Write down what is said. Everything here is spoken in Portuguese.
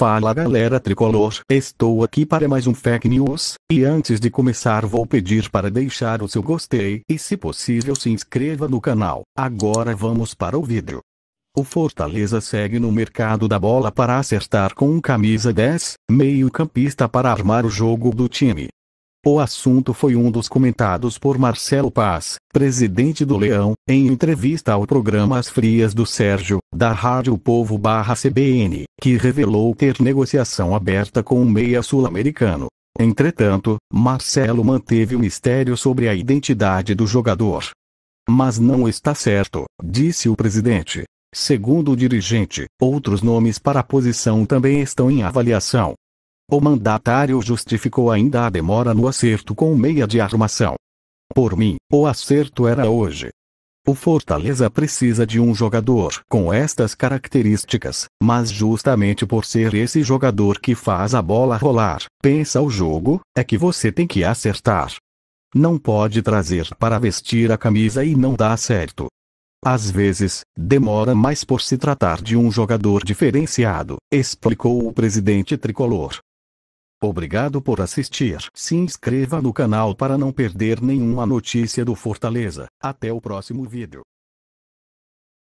Fala galera tricolor, estou aqui para mais um Fake News, e antes de começar vou pedir para deixar o seu gostei e se possível se inscreva no canal. Agora vamos para o vídeo. O Fortaleza segue no mercado da bola para acertar com um camisa 10, meio-campista para armar o jogo do time. O assunto foi um dos comentados por Marcelo Paz, presidente do Leão, em entrevista ao programa As Frias do Sérgio, da Rádio Povo CBN, que revelou ter negociação aberta com o meia sul-americano. Entretanto, Marcelo manteve o mistério sobre a identidade do jogador. Mas não está certo, disse o presidente. Segundo o dirigente, outros nomes para a posição também estão em avaliação. O mandatário justificou ainda a demora no acerto com o meia de armação. Por mim, o acerto era hoje. O Fortaleza precisa de um jogador com estas características, mas justamente por ser esse jogador que faz a bola rolar, pensa o jogo, é que você tem que acertar. Não pode trazer para vestir a camisa e não dá certo. Às vezes, demora mais por se tratar de um jogador diferenciado, explicou o presidente tricolor. Obrigado por assistir. Se inscreva no canal para não perder nenhuma notícia do Fortaleza. Até o próximo vídeo.